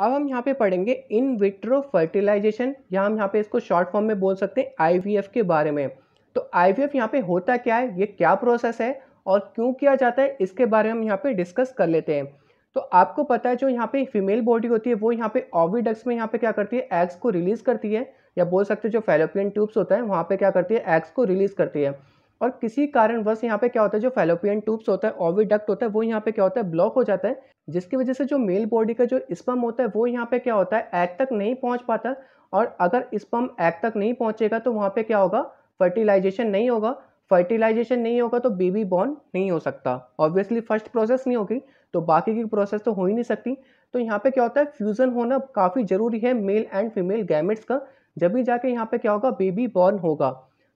अब हम यहाँ पे पढ़ेंगे इन विट्रो फर्टिलाइजेशन या हम यहाँ पे इसको शॉर्ट फॉर्म में बोल सकते हैं आईवीएफ के बारे में तो आईवीएफ यहाँ पे होता क्या है ये क्या प्रोसेस है और क्यों किया जाता है इसके बारे में हम यहाँ पे डिस्कस कर लेते हैं तो आपको पता है जो यहाँ पे फीमेल बॉडी होती है वो यहाँ पे ऑविडक्स में यहाँ पे क्या करती है एग्स को रिलीज़ करती है या बोल सकते हैं जो फेलोपियन ट्यूब्स होता है वहाँ पे क्या करती है एग्स को रिलीज़ करती है और किसी कारणवश यहाँ पे क्या होता है जो फेलोपियन ट्यूब्स होता है ओविडक्ट होता है वो यहाँ पे क्या होता है ब्लॉक हो जाता है जिसकी वजह से जो मेल बॉडी का जो स्पम होता है वो यहाँ पे क्या होता है एग तक नहीं पहुँच पाता और अगर स्पम एग तक नहीं पहुँचेगा तो वहाँ पर क्या होगा फर्टिलाइजेशन नहीं होगा फर्टिलाइजेशन नहीं होगा तो बेबी बॉर्न नहीं हो सकता ऑब्वियसली फर्स्ट प्रोसेस नहीं होगी तो बाकी की प्रोसेस तो हो ही नहीं सकती तो यहाँ पे क्या होता है फ्यूज़न होना काफ़ी ज़रूरी है मेल एंड फीमेल गैमेट्स का जब भी जाके यहाँ पे क्या होगा बेबी बॉर्न होगा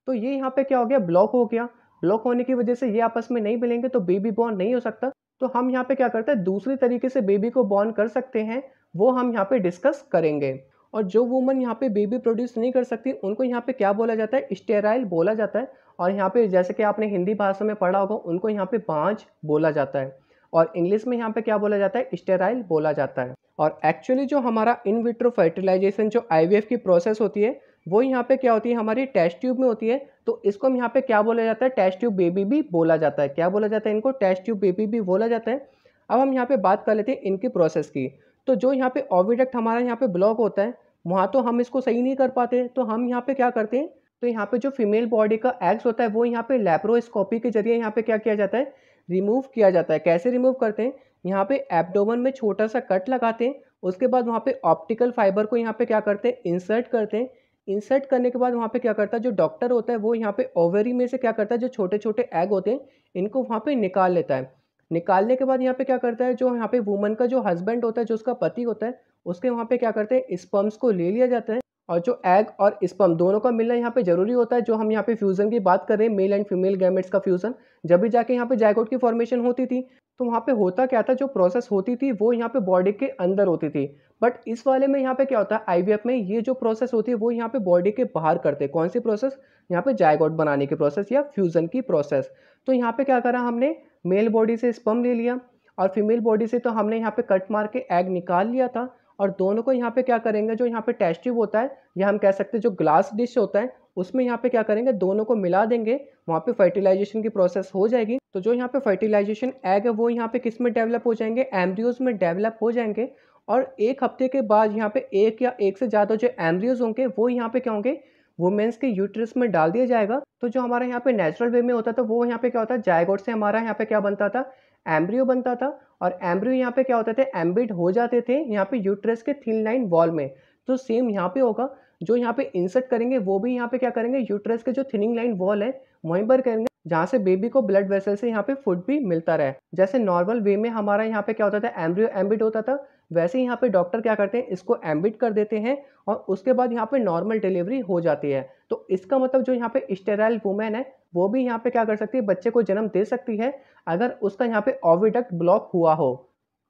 तो ये यहाँ पे क्या हो गया ब्लॉक हो गया ब्लॉक होने की वजह से ये आपस में नहीं मिलेंगे तो बेबी बॉर्न नहीं हो सकता तो हम यहाँ पे क्या करते हैं दूसरी तरीके से बेबी को बॉर्न कर सकते हैं वो हम यहाँ पे डिस्कस करेंगे और जो वुमन यहाँ पे बेबी प्रोड्यूस नहीं कर सकती उनको यहाँ पे क्या बोला जाता है स्टेराइल बोला जाता है और यहाँ पे जैसे कि आपने हिंदी भाषा में पढ़ा होगा उनको यहाँ पे बाँच बोला जाता है और इंग्लिश में यहाँ पे क्या बोला जाता है स्टेराइल बोला जाता है और एक्चुअली जो हमारा इन विट्रो फर्टिलाइजेशन जो आई की प्रोसेस होती है वो यहाँ पे क्या होती है हमारी टेस्ट ट्यूब में होती है तो इसको हम यहाँ पे क्या बोला जाता है टेस्ट ट्यूब बेबी भी बोला जाता है क्या बोला जाता है इनको टेस्ट ट्यूब बेबी भी बोला जाता है अब हम यहाँ पे बात कर लेते हैं इनकी प्रोसेस की तो जो यहाँ पे ओविडक्ट हमारा यहाँ पे ब्लॉक होता है वहाँ तो हम इसको सही नहीं कर पाते तो हम यहाँ पे क्या करते हैं तो यहाँ पे जो फीमेल बॉडी का एग्स होता है वो यहाँ पे लेप्रोस्कोपी के जरिए यहाँ पे क्या किया जाता है रिमूव किया जाता है कैसे रिमूव करते हैं यहाँ पे एपडोमन में छोटा सा कट लगाते हैं उसके बाद वहाँ पे ऑप्टिकल फाइबर को यहाँ पे क्या करते हैं इंसर्ट करते हैं इंसर्ट करने के बाद वहाँ पे क्या करता है जो डॉक्टर होता है वो यहाँ पे ओवरी में से क्या करता है जो छोटे छोटे एग होते हैं इनको वहाँ पे निकाल लेता है निकालने के बाद यहाँ पे क्या करता है जो यहाँ पे वुमन का जो हस्बैंड होता है जो उसका पति होता है उसके वहाँ पे क्या करते हैं स्पम्स को ले लिया जाता है और जो एग और स्पम दोनों का मिलना यहाँ पे जरूरी होता है जो हम यहाँ पे फ्यूज़न की बात कर रहे हैं मेल एंड फीमेल गैमेट्स का फ्यूज़न जब भी जाके यहाँ पे जैकोट की फॉर्मेशन होती थी तो वहाँ पे होता क्या था जो प्रोसेस होती थी वो यहाँ पे बॉडी के अंदर होती थी बट इस वाले में यहाँ पे क्या होता है आई में ये जो प्रोसेस होती है वो यहाँ पे बॉडी के बाहर करते कौन सी प्रोसेस यहाँ पे जायगॉट बनाने की प्रोसेस या फ्यूज़न की प्रोसेस तो यहाँ पे क्या करा हमने मेल बॉडी से स्पम ले लिया और फीमेल बॉडी से तो हमने यहाँ पे कट मार के एग निकाल लिया था और दोनों को यहाँ पे क्या करेंगे जो यहाँ पे टेस्ट ट्यूब होता है या हम कह सकते हैं जो ग्लास डिश होता है उसमें यहाँ पे क्या करेंगे दोनों को मिला देंगे वहाँ पे फर्टिलाइजेशन की प्रोसेस हो जाएगी तो जो यहाँ पे फर्टिलाइजेशन एग है वो यहाँ पे किस में डेवलप हो जाएंगे एम्ब्रियोज में डेवलप हो जाएंगे और एक हफ्ते के बाद यहाँ पे एक या एक से ज़्यादा जो एम्ब्रियोज होंगे वो यहाँ पे क्या होंगे वुमेंस के यूट्रस में डाल दिया जाएगा तो जो हमारे यहाँ पे नेचुरल वे में होता था वो यहाँ पे क्या होता है जायगोट से हमारा यहाँ पे क्या बनता था एम्ब्रियो बनता था और एम्ब्रियो यहाँ पे क्या होते थे एम्बिड हो जाते थे यहाँ पे यूट्रस के थिन लाइन वॉल में तो सेम यहाँ पे होगा जो यहाँ पे इंसर्ट करेंगे वो भी यहाँ पे क्या करेंगे यूट्रस के जो थिनिंग लाइन वॉल है वहीं पर करेंगे जहाँ से बेबी को ब्लड वेसल से यहाँ पे फूड भी मिलता रहे जैसे नॉर्मल वे में हमारा यहाँ पे क्या होता था एम्ब्रियो एम्बिड होता था वैसे यहाँ पे डॉक्टर क्या करते हैं इसको एम्बिड कर देते हैं और उसके बाद यहाँ पे नॉर्मल डिलीवरी हो जाती है तो इसका मतलब जो यहाँ पे स्टेराइल वुमेन है वो भी यहाँ पे क्या कर सकती है बच्चे को जन्म दे सकती है अगर उसका यहाँ पे ओविडक्ट ब्लॉक हुआ हो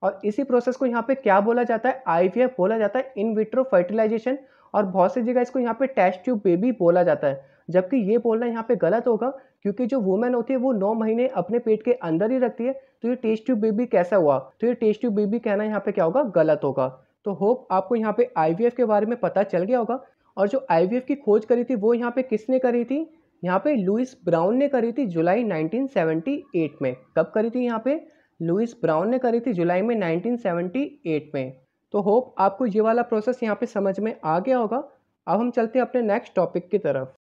और इसी प्रोसेस को यहाँ पे क्या बोला जाता है आई बोला जाता है इन विट्रो फर्टिलाइजेशन और बहुत सी जगह इसको यहाँ पे टेस्ट ट्यूब बेबी बोला जाता है जबकि ये बोलना यहाँ पे गलत होगा क्योंकि जो वुमेन होती है वो नौ महीने अपने पेट के अंदर ही रखती है तो ये टेस्ट ट्यूब बेबी कैसा हुआ तो ये टेस्ट ट्यूब बेबी कहना यहाँ पे क्या होगा गलत होगा तो होप आपको यहाँ पे आईवीएफ के बारे में पता चल गया होगा और जो आईवीएफ की खोज करी थी वो यहाँ पे किसने करी थी यहाँ पे लुइस ब्राउन ने करी थी जुलाई 1978 में कब करी थी यहाँ पे लुइस ब्राउन ने करी थी जुलाई में 1978 में तो होप आपको ये वाला प्रोसेस यहाँ पे समझ में आ गया होगा अब हम चलते हैं अपने नेक्स्ट टॉपिक की तरफ